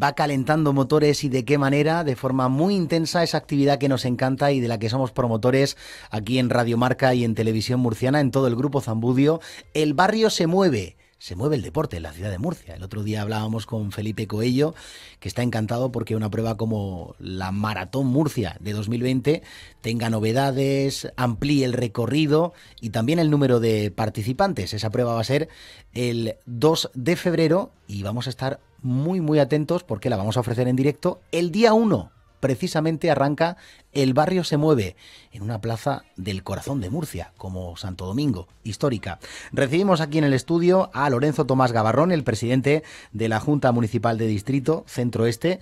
va calentando motores y de qué manera, de forma muy intensa, esa actividad que nos encanta y de la que somos promotores aquí en Radio Marca y en Televisión Murciana, en todo el grupo Zambudio. El barrio se mueve se mueve el deporte en la ciudad de Murcia. El otro día hablábamos con Felipe Coello, que está encantado porque una prueba como la Maratón Murcia de 2020 tenga novedades, amplíe el recorrido y también el número de participantes. Esa prueba va a ser el 2 de febrero y vamos a estar muy, muy atentos porque la vamos a ofrecer en directo el día 1. Precisamente arranca El Barrio se mueve en una plaza del corazón de Murcia, como Santo Domingo, histórica. Recibimos aquí en el estudio a Lorenzo Tomás Gabarrón, el presidente de la Junta Municipal de Distrito Centro Este.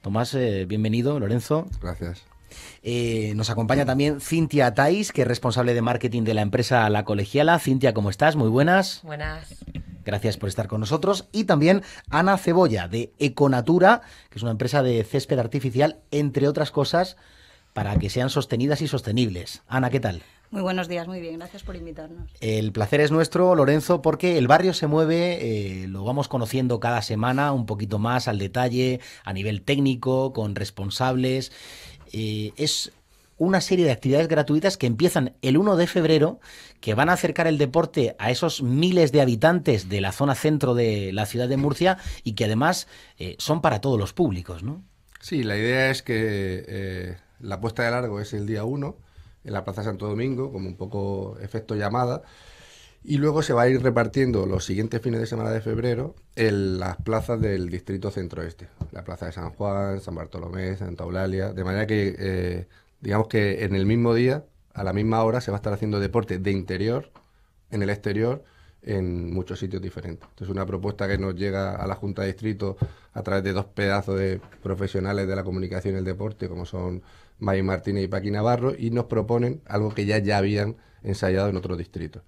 Tomás, eh, bienvenido, Lorenzo. Gracias. Eh, nos acompaña también Cintia Tais, que es responsable de marketing de la empresa La Colegiala. Cintia, ¿cómo estás? Muy buenas. Buenas. Gracias por estar con nosotros. Y también Ana Cebolla, de Econatura, que es una empresa de césped artificial, entre otras cosas, para que sean sostenidas y sostenibles. Ana, ¿qué tal? Muy buenos días, muy bien, gracias por invitarnos. El placer es nuestro, Lorenzo, porque el barrio se mueve, eh, lo vamos conociendo cada semana un poquito más al detalle, a nivel técnico, con responsables. Eh, es una serie de actividades gratuitas que empiezan el 1 de febrero, que van a acercar el deporte a esos miles de habitantes de la zona centro de la ciudad de Murcia y que además eh, son para todos los públicos, ¿no? Sí, la idea es que eh, la puesta de largo es el día 1 en la Plaza Santo Domingo, como un poco efecto llamada. Y luego se va a ir repartiendo los siguientes fines de semana de febrero en las plazas del distrito centro-este. La plaza de San Juan, San Bartolomé, Santa Eulalia. De manera que eh, digamos que en el mismo día, a la misma hora, se va a estar haciendo deporte de interior, en el exterior, en muchos sitios diferentes. Es una propuesta que nos llega a la Junta de Distrito a través de dos pedazos de profesionales de la comunicación y el deporte, como son May Martínez y Paqui Navarro, y nos proponen algo que ya, ya habían ensayado en otros distritos.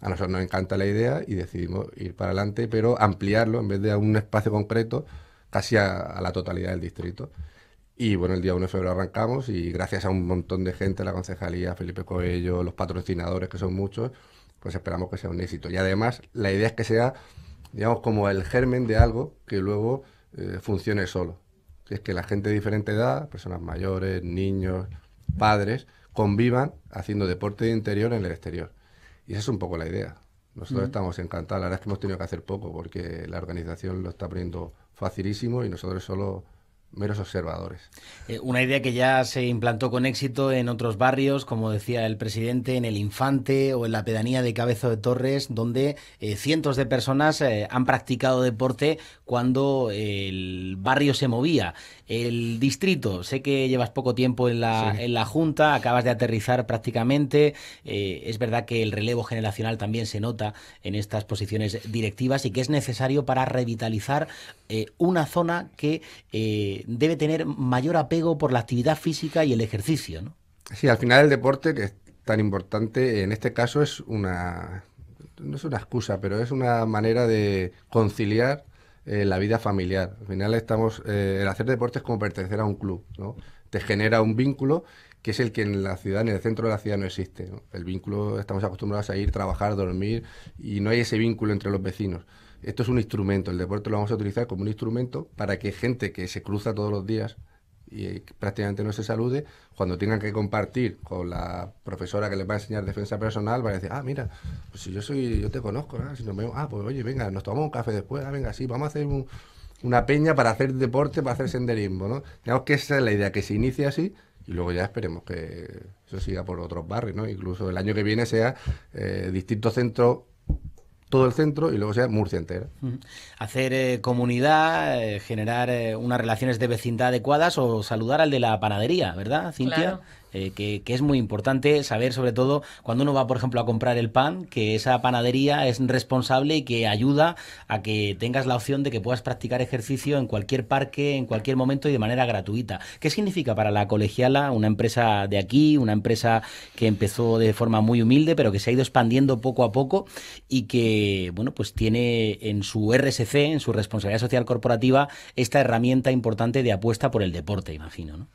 A nosotros nos encanta la idea y decidimos ir para adelante, pero ampliarlo en vez de a un espacio concreto, casi a la totalidad del distrito. Y bueno, el día 1 de febrero arrancamos y gracias a un montón de gente, la concejalía, Felipe Coello, los patrocinadores, que son muchos, pues esperamos que sea un éxito. Y además, la idea es que sea, digamos, como el germen de algo que luego eh, funcione solo. Que es que la gente de diferente edad, personas mayores, niños, padres, convivan haciendo deporte interior en el exterior. Y esa es un poco la idea. Nosotros estamos encantados, la verdad es que hemos tenido que hacer poco porque la organización lo está poniendo facilísimo y nosotros solo meros observadores. Eh, una idea que ya se implantó con éxito en otros barrios, como decía el presidente, en el Infante o en la pedanía de Cabezo de Torres, donde eh, cientos de personas eh, han practicado deporte cuando el barrio se movía. El distrito, sé que llevas poco tiempo en la, en la Junta, acabas de aterrizar prácticamente, es verdad que el relevo generacional también se nota en estas posiciones directivas y que es necesario para revitalizar una zona que debe tener mayor apego por la actividad física y el ejercicio. ¿no? Sí, al final el deporte, que es tan importante, en este caso es una, no es una excusa, pero es una manera de conciliar eh, la vida familiar. Al final estamos, eh, el hacer deporte es como pertenecer a un club, ¿no? Te genera un vínculo que es el que en la ciudad, en el centro de la ciudad no existe. El vínculo, estamos acostumbrados a ir, trabajar, dormir y no hay ese vínculo entre los vecinos. Esto es un instrumento, el deporte lo vamos a utilizar como un instrumento para que gente que se cruza todos los días y eh, prácticamente no se salude, cuando tengan que compartir con la profesora que les va a enseñar defensa personal, van a decir, ah, mira, pues si yo soy, yo te conozco, ¿no? si ah, pues oye, venga, nos tomamos un café después, ah, venga, sí, vamos a hacer una peña para hacer deporte, para hacer senderismo, ¿no? Digamos que esa es la idea, que se inicie así, y luego ya esperemos que eso siga por otros barrios, ¿no? Incluso el año que viene sea eh, distintos centros todo el centro y luego sea Murcia entera. Hacer eh, comunidad, eh, generar eh, unas relaciones de vecindad adecuadas o saludar al de la panadería, ¿verdad, Cintia? Claro. Eh, que, que, es muy importante saber, sobre todo cuando uno va, por ejemplo, a comprar el pan, que esa panadería es responsable y que ayuda a que tengas la opción de que puedas practicar ejercicio en cualquier parque, en cualquier momento y de manera gratuita. ¿Qué significa para la colegiala, una empresa de aquí, una empresa que empezó de forma muy humilde, pero que se ha ido expandiendo poco a poco y que, bueno, pues tiene en su RSC, en su responsabilidad social corporativa, esta herramienta importante de apuesta por el deporte, imagino, ¿no?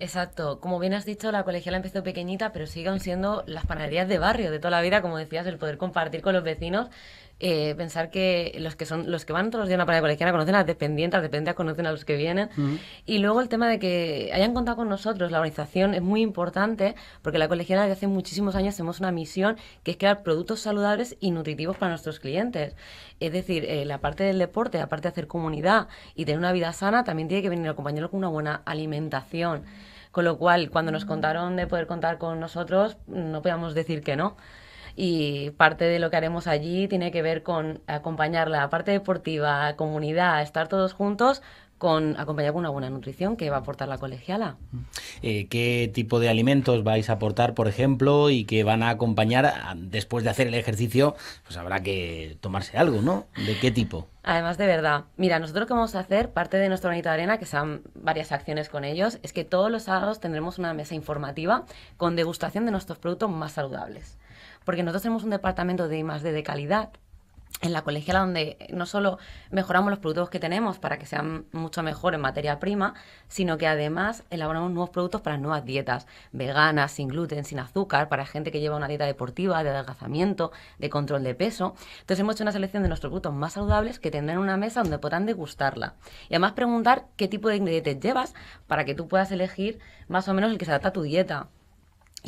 Exacto, como bien has dicho, la colegiala empezó pequeñita, pero siguen siendo las panaderías de barrio de toda la vida, como decías, el poder compartir con los vecinos eh, pensar que los que son los que van todos los días a la colegiana conocen a las dependientes, las dependientes conocen a los que vienen. Y luego el tema de que hayan contado con nosotros, la organización es muy importante porque la colegiana desde hace muchísimos años tenemos una misión que es crear productos saludables y nutritivos para nuestros clientes. Es decir, eh, la parte del deporte, aparte de hacer comunidad y tener una vida sana, también tiene que venir acompañado con una buena alimentación. Con lo cual, cuando nos mm. contaron de poder contar con nosotros, no podíamos decir que no y parte de lo que haremos allí tiene que ver con acompañar la parte deportiva, comunidad, estar todos juntos con acompañar con una buena nutrición que va a aportar la colegiala. Eh, ¿Qué tipo de alimentos vais a aportar, por ejemplo, y que van a acompañar después de hacer el ejercicio? Pues habrá que tomarse algo, ¿no? ¿De qué tipo? Además, de verdad, mira, nosotros lo que vamos a hacer, parte de nuestro de arena, que son varias acciones con ellos, es que todos los sábados tendremos una mesa informativa con degustación de nuestros productos más saludables porque nosotros tenemos un departamento de I+D de calidad en la colegiala donde no solo mejoramos los productos que tenemos para que sean mucho mejor en materia prima, sino que además elaboramos nuevos productos para nuevas dietas, veganas, sin gluten, sin azúcar, para gente que lleva una dieta deportiva, de adelgazamiento, de control de peso. Entonces hemos hecho una selección de nuestros productos más saludables que tendrán una mesa donde podrán degustarla. Y además preguntar qué tipo de ingredientes llevas para que tú puedas elegir más o menos el que se adapta a tu dieta.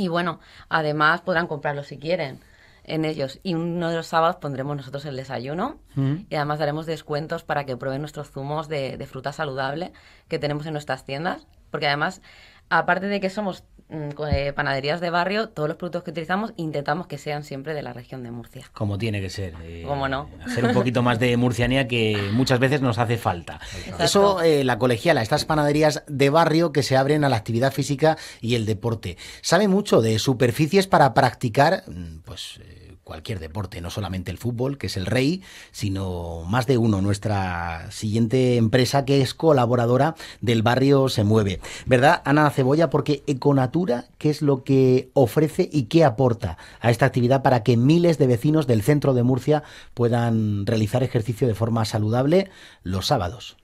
Y bueno, además podrán comprarlo si quieren en ellos. Y uno de los sábados pondremos nosotros el desayuno mm. y además daremos descuentos para que prueben nuestros zumos de, de fruta saludable que tenemos en nuestras tiendas. Porque además, aparte de que somos Mm, eh, panaderías de barrio, todos los productos que utilizamos intentamos que sean siempre de la región de Murcia. Como tiene que ser. Eh, Como no? Hacer un poquito más de murcianía que muchas veces nos hace falta. Eso, eh, la colegiala, estas panaderías de barrio que se abren a la actividad física y el deporte. ¿Sabe mucho de superficies para practicar? Mm, pues. Eh, cualquier deporte, no solamente el fútbol, que es el rey, sino más de uno, nuestra siguiente empresa que es colaboradora del barrio Se Mueve. ¿Verdad, Ana Cebolla? Porque Econatura, ¿qué es lo que ofrece y qué aporta a esta actividad para que miles de vecinos del centro de Murcia puedan realizar ejercicio de forma saludable los sábados?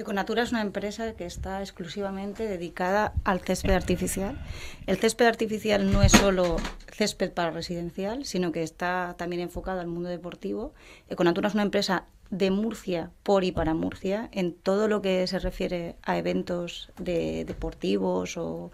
Econatura es una empresa que está exclusivamente dedicada al césped artificial. El césped artificial no es solo césped para residencial, sino que está también enfocado al mundo deportivo. Econatura es una empresa de Murcia, por y para Murcia, en todo lo que se refiere a eventos deportivos o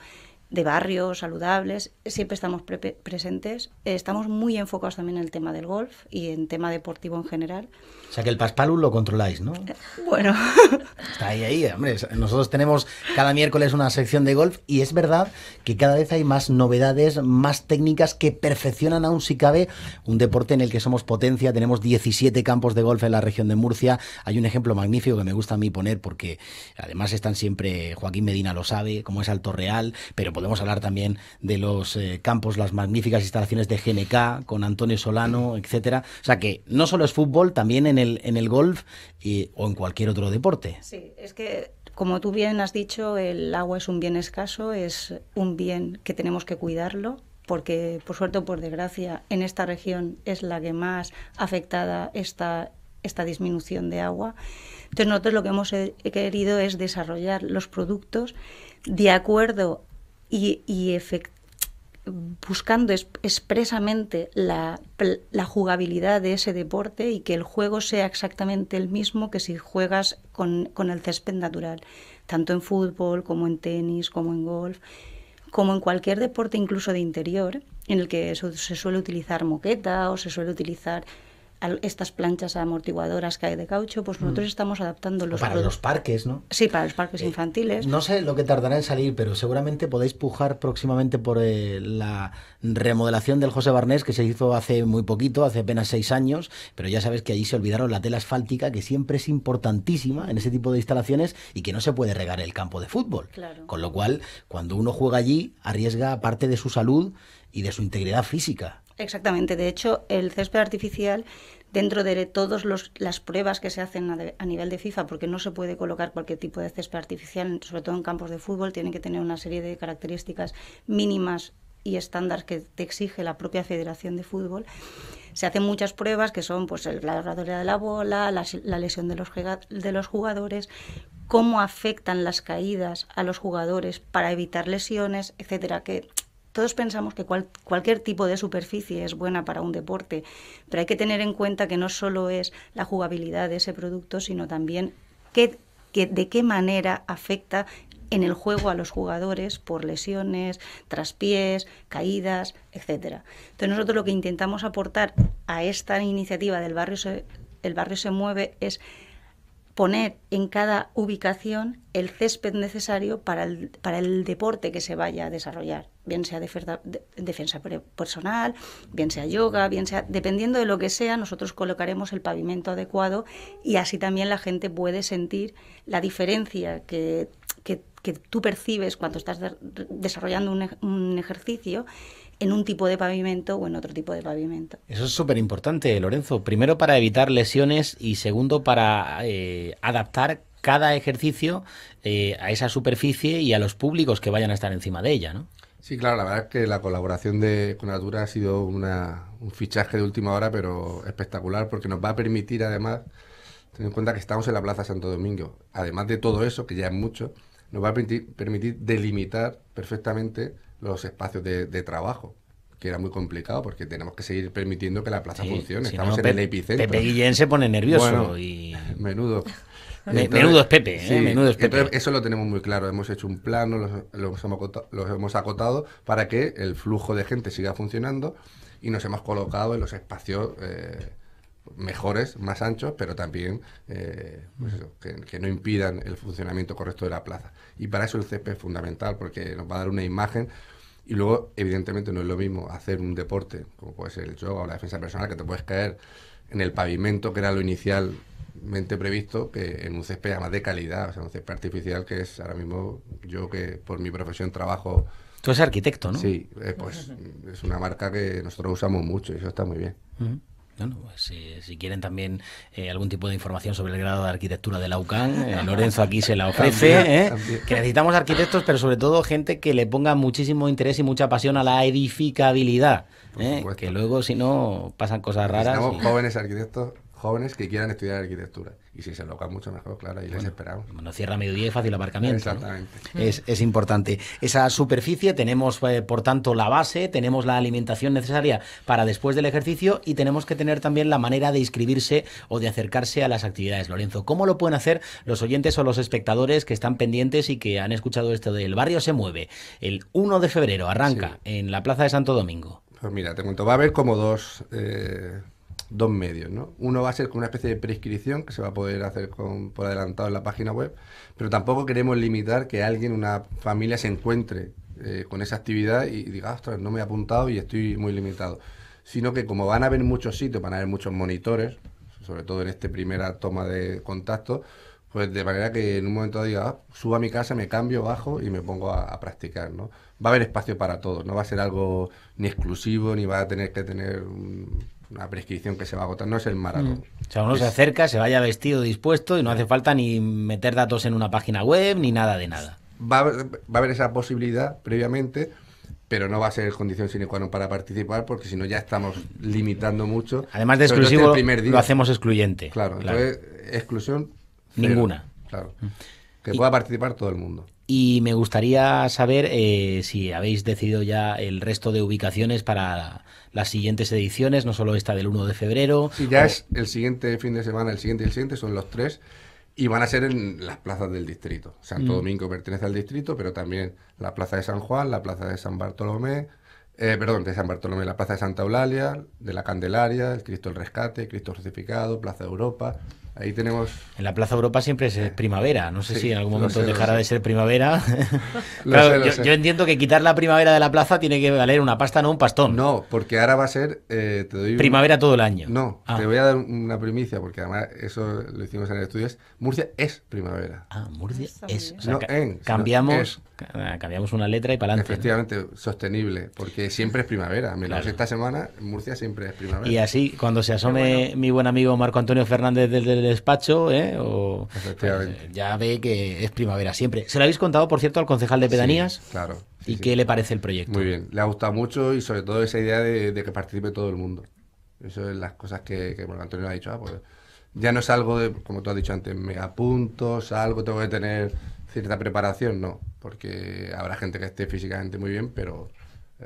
de barrios saludables, siempre estamos presentes. Estamos muy enfocados también en el tema del golf y en tema deportivo en general. O sea que el paspalú lo controláis, ¿no? Eh, bueno. Está ahí, ahí, hombre. Nosotros tenemos cada miércoles una sección de golf y es verdad que cada vez hay más novedades, más técnicas que perfeccionan aún si cabe un deporte en el que somos potencia. Tenemos 17 campos de golf en la región de Murcia. Hay un ejemplo magnífico que me gusta a mí poner porque además están siempre, Joaquín Medina lo sabe, como es Alto Real, pero podemos hablar también de los eh, campos, las magníficas instalaciones de GNK con Antonio Solano, etcétera. O sea que no solo es fútbol, también en el, en el golf y, o en cualquier otro deporte. Sí, es que como tú bien has dicho, el agua es un bien escaso, es un bien que tenemos que cuidarlo porque por suerte o por desgracia en esta región es la que más afectada está esta disminución de agua. Entonces nosotros lo que hemos eh, querido es desarrollar los productos de acuerdo y, buscando expresamente la, jugabilidad de ese deporte y que el juego sea exactamente el mismo que si juegas con, el césped natural, tanto en fútbol como en tenis, como en golf, como en cualquier deporte incluso de interior, en el que se suele utilizar moqueta o se suele utilizar estas planchas amortiguadoras que hay de caucho, pues nosotros mm. estamos adaptando los... Para los parques, ¿no? Sí, para los parques eh, infantiles. No sé lo que tardará en salir, pero seguramente podéis pujar próximamente por eh, la remodelación del José Barnés, que se hizo hace muy poquito, hace apenas seis años, pero ya sabes que allí se olvidaron la tela asfáltica, que siempre es importantísima en ese tipo de instalaciones y que no se puede regar el campo de fútbol. Claro. Con lo cual, cuando uno juega allí, arriesga parte de su salud y de su integridad física. Exactamente. De hecho, el césped artificial, dentro de todas las pruebas que se hacen a, nivel de FIFA, porque no se puede colocar cualquier tipo de césped artificial, sobre todo en campos de fútbol, tiene que tener una serie de características mínimas y estándares que te exige la propia Federación de Fútbol. Se hacen muchas pruebas que son pues, la doradora de la bola, la, la lesión de los, de los jugadores, cómo afectan las caídas a los jugadores para evitar lesiones, etcétera, que todos pensamos que cualquier tipo de superficie es buena para un deporte, pero hay que tener en cuenta que no solo es la jugabilidad de ese producto, sino también qué, de qué manera afecta en el juego a los jugadores por lesiones, traspiés, caídas, etcétera. Entonces nosotros lo que intentamos aportar a esta iniciativa del barrio se, el barrio se mueve es poner en cada ubicación el césped necesario para para el deporte que se vaya a desarrollar bien sea defensa, defensa personal, bien sea yoga, bien sea, dependiendo de lo que sea, nosotros colocaremos el pavimento adecuado y así también la gente puede sentir la diferencia que, que, tú percibes cuando estás desarrollando un, ejercicio en un tipo de pavimento o en otro tipo de pavimento. Eso es súper importante, Lorenzo. Primero para evitar lesiones y segundo para eh, adaptar cada ejercicio eh, a esa superficie y a los públicos que vayan a estar encima de ella, ¿no? Sí, claro, la verdad es que la colaboración de, con Natura ha sido un fichaje de última hora, pero espectacular, porque nos va a permitir además, tener en cuenta que estamos en la Plaza Santo Domingo, además de todo eso, que ya es mucho, nos va a permitir, delimitar perfectamente los espacios de, trabajo que era muy complicado porque tenemos que seguir permitiendo que la plaza funcione. Estamos en el epicentro. Pepe Guillén se pone nervioso y. Menudo. Menudos menudo es Pepe, ¿eh? menudo eso lo tenemos muy claro. Hemos hecho un plano, lo hemos acotado, para que el flujo de gente siga funcionando y nos hemos colocado en los espacios eh, mejores, más anchos, pero también eh, pues que, no impidan el funcionamiento correcto de la plaza. Y para eso el césped es fundamental, porque nos va a dar una imagen. Y luego, evidentemente, no es lo mismo hacer un deporte, como puede ser el yoga o la defensa personal, que te puedes caer en el pavimento, que era lo inicialmente previsto, que en un césped más de calidad, o sea, un césped artificial que es ahora mismo yo que por mi profesión trabajo... Tú eres arquitecto, ¿no? Sí, eh, pues es una marca que nosotros usamos mucho y eso está muy bien. Bueno, pues, si, quieren también eh, algún tipo de información sobre el grado de arquitectura de la UCAN, eh, Lorenzo aquí se la ofrece. ¿eh? Que necesitamos arquitectos, pero sobre todo gente que le ponga muchísimo interés y mucha pasión a la edificabilidad. Que luego, si no, pasan cosas raras. jóvenes arquitectos, jóvenes que quieran estudiar arquitectura y si se loca mucho mejor, claro, ahí les esperamos. Cuando cierra mediodía es fácil aparcamiento. Exactamente. Mm. Es, importante. Esa superficie, tenemos eh, por tanto la base, tenemos la alimentación necesaria para después del ejercicio y tenemos que tener también la manera de inscribirse o de acercarse a las actividades. Lorenzo, ¿cómo lo pueden hacer los oyentes o los espectadores que están pendientes y que han escuchado esto del barrio se mueve? El 1 de febrero arranca en la Plaza de Santo Domingo. Pues mira, te cuento, va a haber como dos... Eh, dos medios. ¿no? Uno va a ser con una especie de prescripción que se va a poder hacer por adelantado en la página web, pero tampoco queremos limitar que alguien, una familia, se encuentre eh, con esa actividad y diga, ostras, no me he apuntado y estoy muy limitado. Sino que como van a haber muchos sitios, van a haber muchos monitores, sobre todo en esta primera toma de contacto, pues de manera que en un momento diga, ah, subo a mi casa, me cambio, bajo y me pongo a, a, practicar, ¿no? Va a haber espacio para todos, no va a ser algo ni exclusivo, ni va a tener que tener un, una prescripción que se va a agotar, no es el maratón. Mm. O sea, uno se acerca, se vaya vestido, dispuesto y no hace falta ni meter datos en una página web ni nada de nada. Va a, va a haber esa posibilidad previamente, pero no va a ser condición sine qua non para participar porque si no ya estamos limitando mucho. Además de este exclusivo, lo hacemos excluyente. Claro, entonces exclusión. Ninguna. Claro. Mm. Que pueda participar todo el mundo. Y me gustaría saber eh, si habéis decidido ya el resto de ubicaciones para las siguientes ediciones, no solo esta del 1 de febrero. Sí, ya es el siguiente fin de semana, el siguiente y el siguiente, son los tres. Y van a ser en las plazas del distrito. Santo mm. Domingo pertenece al distrito, pero también la plaza de San Juan, la plaza de San Bartolomé, eh, perdón, de San Bartolomé, la plaza de Santa Eulalia, de la Candelaria, el Cristo el Rescate, Cristo Crucificado, Plaza de Europa. Ahí tenemos. En la Plaza Europa siempre es primavera. No sé si en algún momento dejará de ser primavera. yo, entiendo que quitar la primavera de la plaza tiene que valer una pasta, no un pastón. No, porque ahora va a ser. Eh, primavera todo el año. No, ah. te voy a dar una primicia, porque además eso lo hicimos en el estudio. Murcia es primavera. Ah, Murcia ah, es. no, cambiamos. Cambiamos una letra y para adelante. Efectivamente, sostenible, porque siempre es primavera. Menos esta semana, en Murcia siempre es primavera. Y así, cuando se asome mi buen amigo Marco Antonio Fernández desde el despacho, ¿eh? pues, ya ve que es primavera siempre. ¿Se lo habéis contado, por cierto, al concejal de pedanías? claro. ¿Y qué le parece el proyecto? Muy bien, le ha gustado mucho y sobre todo esa idea de, que participe todo el mundo. Eso es las cosas que, Marco Antonio ha dicho. Ah, pues ya no es algo de, como tú has dicho antes, megapuntos, algo tengo que tener cierta preparación, no, porque habrá gente que esté físicamente muy bien, pero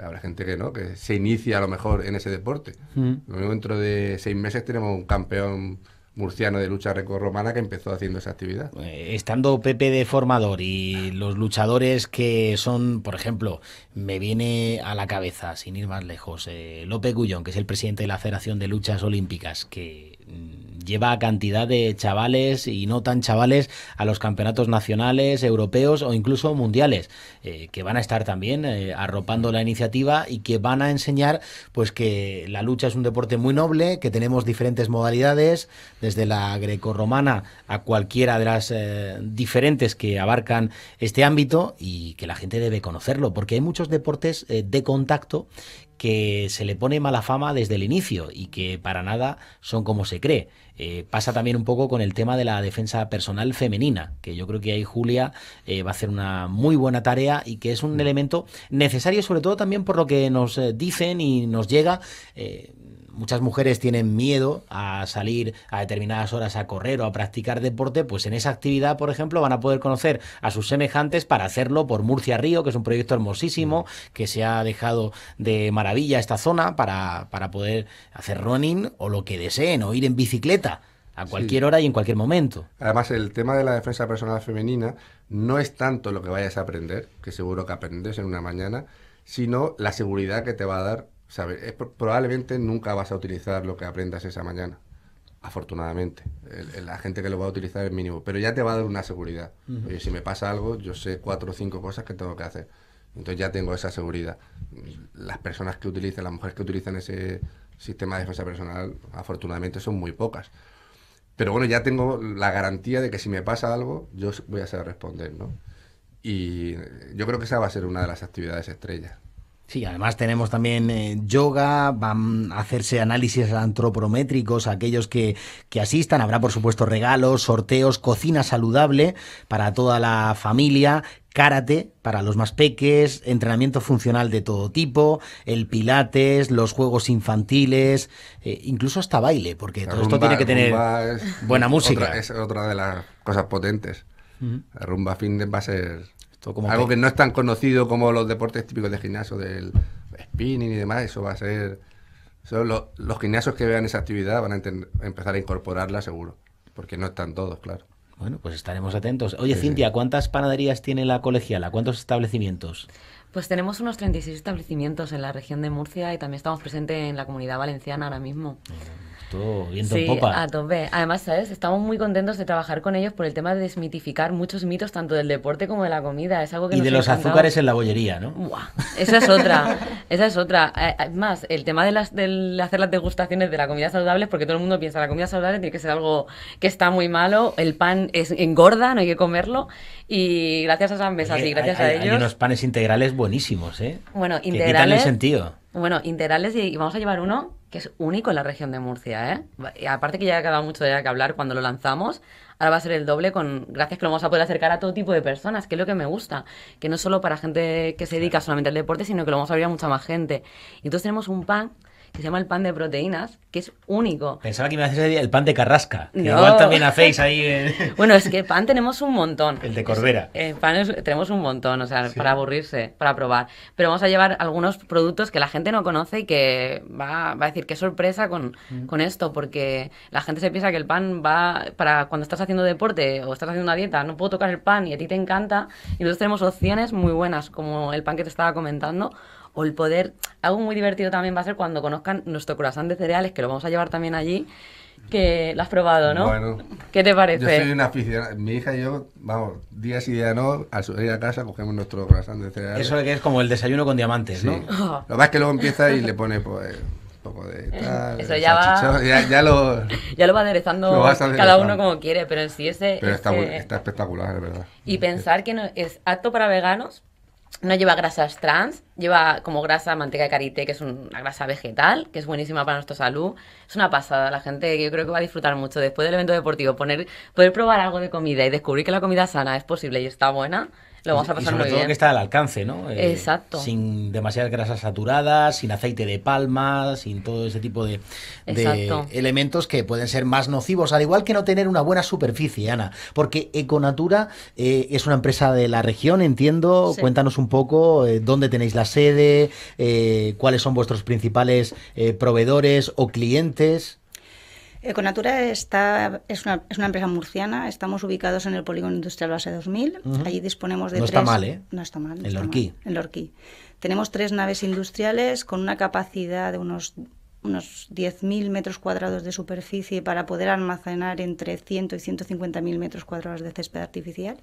habrá gente que no, que se inicia a lo mejor en ese deporte. Mm. Dentro de seis meses tenemos un campeón murciano de lucha romana que empezó haciendo esa actividad. Eh, estando Pepe de formador y los luchadores que son, por ejemplo, me viene a la cabeza, sin ir más lejos, eh, López Gullón, que es el presidente de la Federación de Luchas Olímpicas, que mm, lleva a cantidad de chavales y no tan chavales a los campeonatos nacionales, europeos o incluso mundiales, eh, que van a estar también eh, arropando la iniciativa y que van a enseñar pues que la lucha es un deporte muy noble, que tenemos diferentes modalidades, desde la grecorromana a cualquiera de las eh, diferentes que abarcan este ámbito y que la gente debe conocerlo, porque hay muchos deportes de contacto que se le pone mala fama desde el inicio y que para nada son como se cree. Eh, pasa también un poco con el tema de la defensa personal femenina, que yo creo que ahí Julia eh, va a hacer una muy buena tarea y que es un elemento necesario, sobre todo también por lo que nos eh, dicen y nos llega muchas mujeres tienen miedo a salir a determinadas horas a correr o a practicar deporte, pues en esa actividad, por ejemplo, van a poder conocer a sus semejantes para hacerlo por Murcia Río, que es un proyecto hermosísimo, mm. que se ha dejado de maravilla esta zona para, para poder hacer running o lo que deseen, o ir en bicicleta a cualquier hora y en cualquier momento. Además, el tema de la defensa personal femenina no es tanto lo que vayas a aprender, que seguro que aprendes en una mañana, sino la seguridad que te va a dar probablemente nunca vas a utilizar lo que aprendas esa mañana. Afortunadamente, la gente que lo va a utilizar es mínimo, pero ya te va a dar una seguridad. si me pasa algo, yo sé cuatro o cinco cosas que tengo que hacer. Entonces ya tengo esa seguridad. Las personas que utilizan, las mujeres que utilizan ese sistema de defensa personal, afortunadamente son muy pocas. Pero bueno, ya tengo la garantía de que si me pasa algo, yo voy a saber responder, Y yo creo que esa va a ser una de las actividades estrellas. Sí, además tenemos también eh, yoga, van a hacerse análisis antropométricos aquellos que, asistan, habrá por supuesto regalos, sorteos, cocina saludable para toda la familia, kárate para los más peques, entrenamiento funcional de todo tipo, el pilates, los juegos infantiles, eh, incluso hasta baile, porque todo esto tiene que tener buena música. es otra de las cosas potentes. La rumba fin de va a algo que no es tan conocido como los deportes típicos de gimnasio, del spinning y demás, eso va a ser... solo los, gimnasios que vean esa actividad van a empezar a incorporarla seguro, porque no están todos, claro. Bueno, pues estaremos atentos. Oye, Cintia, ¿cuántas panaderías tiene la colegiala? ¿Cuántos establecimientos? Pues tenemos unos 36 establecimientos en la región de Murcia y también estamos presentes en la comunidad valenciana ahora mismo sí, a Además, ¿sabes? Estamos muy contentos de trabajar con ellos por el tema de desmitificar muchos mitos, tanto del deporte como de la comida. Es algo y de los azúcares en la bollería, ¿no? Buah, esa es otra. esa es otra. Además, eh, eh, el tema de, las, de hacer las degustaciones de la comida saludable, porque todo el mundo piensa que la comida saludable tiene que ser algo que está muy malo, el pan engorda, no hay que comerlo. Y gracias a esas mesas gracias a ellos. Hay unos panes integrales buenísimos, ¿eh? Bueno, integrales. Que el sentido. Bueno, integrales y, vamos a llevar uno que es único en la región de Murcia, ¿eh? aparte que ya ha mucho de que hablar cuando lo lanzamos, ahora va a ser el doble con gracias que lo vamos a poder acercar a todo tipo de personas, que es lo que me gusta, que no solo para gente que se dedica solamente al deporte, sino que lo vamos a abrir a mucha más gente. entonces tenemos un pan que se llama el pan de proteínas, que es único. Pensaba que me hacías el pan de carrasca, que igual también hacéis ahí. bueno, es que pan tenemos un montón. El de cordera eh, pan tenemos un montón, o sea, para aburrirse, para probar. Pero vamos a llevar algunos productos que la gente no conoce y que va, va a decir qué sorpresa con, mm. con esto, porque la gente se piensa que el pan va para cuando estás haciendo deporte o estás haciendo una dieta, no puedo tocar el pan y a ti te encanta. Y nosotros tenemos opciones muy buenas, como el pan que te estaba comentando, o el poder. Algo muy divertido también va a ser cuando conozcan nuestro croissant de cereales, que lo vamos a llevar también allí. Que lo has probado, ¿no? Bueno, ¿qué te parece? Yo soy una aficionada. Mi hija y yo, vamos, días y días no, al subir a casa cogemos nuestro croissant de cereales. Eso que es como el desayuno con diamantes, ¿no? Oh. Lo más que luego empieza y le pone, pues poco de eh, tal, Eso ya va. Ya, lo, ya va aderezando cada uno como quiere, pero sí ese. Pero Está, espectacular, es verdad. Y pensar que es apto para veganos, no lleva grasas trans, lleva como grasa manteca de karité, que es una grasa vegetal, que es buenísima para nuestra salud. Es una pasada, la gente yo creo que va a disfrutar mucho después del evento deportivo, poder probar algo de comida y descubrir que la comida sana es posible y está buena, a pasar todo que está al alcance, ¿no? Eh, Exacto. Sin demasiadas grasas saturadas, sin aceite de palma, sin todo ese tipo de, elementos que pueden ser más nocivos, al igual que no tener una buena superficie, Ana. Porque Econatura eh, es una empresa de la región, entiendo. Cuéntanos un poco eh, dónde tenéis la sede, cuáles son vuestros principales proveedores o clientes. Econatura está, es, una, empresa murciana, estamos ubicados en el Polígono Industrial Base 2000, allí disponemos de... No tres, está mal, ¿eh? No está mal. el Orquí. Tenemos tres naves industriales con una capacidad de unos unos 10.000 metros cuadrados de superficie para poder almacenar entre 100 y 150.000 metros cuadrados de césped artificial.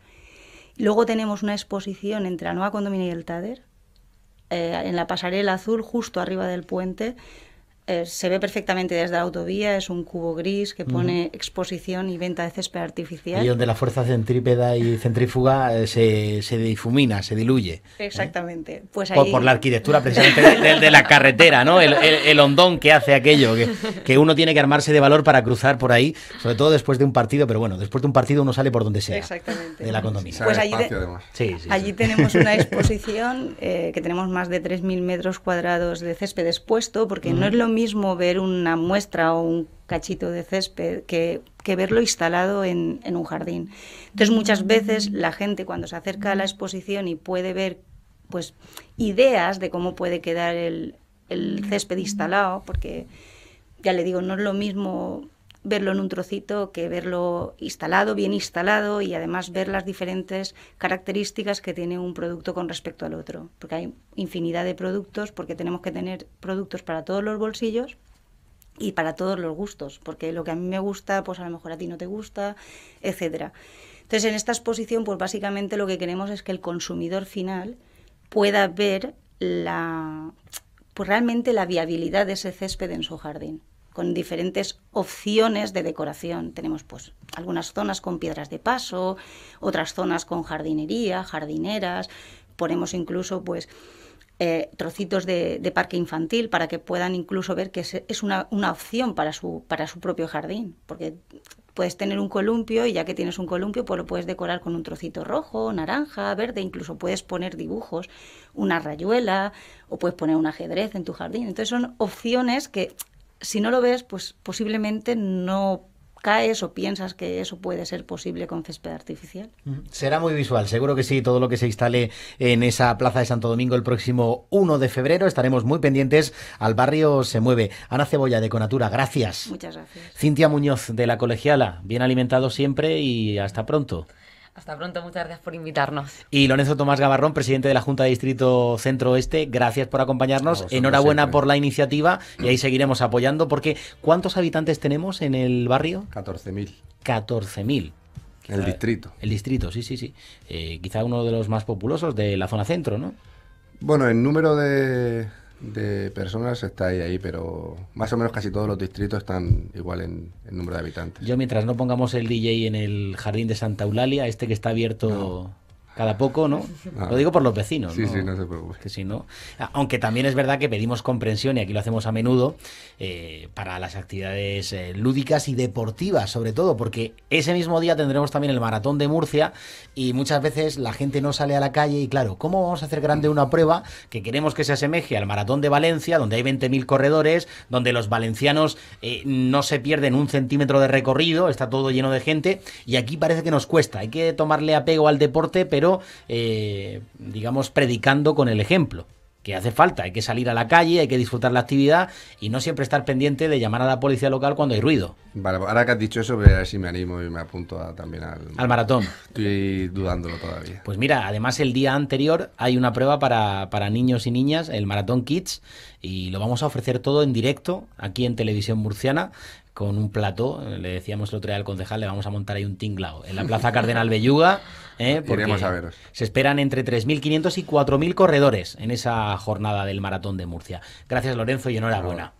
Luego tenemos una exposición entre la nueva condomina y el TADER, eh, en la pasarela azul, justo arriba del puente, eh, se ve perfectamente desde la autovía, es un cubo gris que pone exposición y venta de césped artificial. Y donde la fuerza centrípeda y centrífuga eh, se, difumina, se diluye. ¿eh? Exactamente. Pues por, la arquitectura precisamente de, la carretera, ¿no? El, hondón que hace aquello, que, uno tiene que armarse de valor para cruzar por ahí, sobre todo después de un partido, pero bueno, después de un partido uno sale por donde sea. Exactamente. De la condomina. Pues allí, sí, allí tenemos una exposición que tenemos más de 3.000 metros cuadrados de césped expuesto, porque no es lo mismo mismo ver una muestra o un cachito de césped que, verlo instalado en, un jardín. Entonces muchas veces la gente cuando se acerca a la exposición y puede ver pues ideas de cómo puede quedar el, el césped instalado, porque ya le digo, no es lo mismo verlo en un trocito que verlo instalado, bien instalado y además ver las diferentes características que tiene un producto con respecto al otro. Porque hay infinidad de productos, porque tenemos que tener productos para todos los bolsillos y para todos los gustos, porque lo que a mí me gusta, pues a lo mejor a ti no te gusta, etcétera. Entonces, en esta exposición, pues básicamente lo que queremos es que el consumidor final pueda ver la pues realmente la viabilidad de ese césped en su jardín con diferentes opciones de decoración. Tenemos pues algunas zonas con piedras de paso, otras zonas con jardinería, jardineras, ponemos incluso pues eh, trocitos de, parque infantil para que puedan incluso ver que es, una, opción para su, para su propio jardín, porque puedes tener un columpio y ya que tienes un columpio pues lo puedes decorar con un trocito rojo, naranja, verde, incluso puedes poner dibujos, una rayuela o puedes poner un ajedrez en tu jardín. Entonces son opciones que si no lo ves, pues posiblemente no caes o piensas que eso puede ser posible con césped artificial. Mm. Será muy visual, seguro que sí, todo lo que se instale en esa plaza de Santo Domingo el próximo 1 de febrero. Estaremos muy pendientes al barrio Se Mueve. Ana Cebolla de Conatura, gracias. Muchas gracias. Cintia Muñoz de La Colegiala, bien alimentado siempre y hasta pronto. Hasta pronto, muchas gracias por invitarnos. Y Lorenzo Tomás Gabarrón, presidente de la Junta de Distrito Centro Oeste, gracias por acompañarnos. Enhorabuena por la iniciativa y ahí seguiremos apoyando porque ¿cuántos habitantes tenemos en el barrio? 14.000. 14.000. El distrito. El distrito, sí, sí, sí. Eh, quizá uno de los más populosos de la zona centro, ¿no? Bueno, el número de, de personas está ahí, pero más o menos casi todos los distritos están igual en, número de habitantes. Yo mientras no pongamos el DJ en el jardín de Santa Eulalia, este que está abierto cada poco, ¿no? Ah. lo digo por los vecinos. Sí, sí, no se preocupe. Que si no, aunque también es verdad que pedimos comprensión, y aquí lo hacemos a menudo, eh, para las actividades eh, lúdicas y deportivas, sobre todo, porque ese mismo día tendremos también el maratón de Murcia y muchas veces la gente no sale a la calle y claro, ¿cómo vamos a hacer grande una prueba que queremos que se asemeje al maratón de Valencia, donde hay 20.000 corredores, donde los valencianos eh, no se pierden un centímetro de recorrido, está todo lleno de gente, y aquí parece que nos cuesta, hay que tomarle apego al deporte, pero eh, digamos predicando con el ejemplo que hace falta, hay que salir a la calle, hay que disfrutar la actividad y no siempre estar pendiente de llamar a la policía local cuando hay ruido. Vale, ahora que has dicho eso, a ver si me animo y me apunto también al, maratón. Estoy dudándolo todavía. Pues mira, además el día anterior hay una prueba para, para niños y niñas, el Maratón Kids, y lo vamos a ofrecer todo en directo aquí en Televisión Murciana con un plato, Le decíamos el otro día al concejal, le vamos a montar ahí un tinglao en la Plaza Cardenal Belluga. ¿eh? Porque Se esperan entre 3.500 y 4.000 corredores en esa jornada del Maratón de Murcia. Gracias, Lorenzo, y enhorabuena.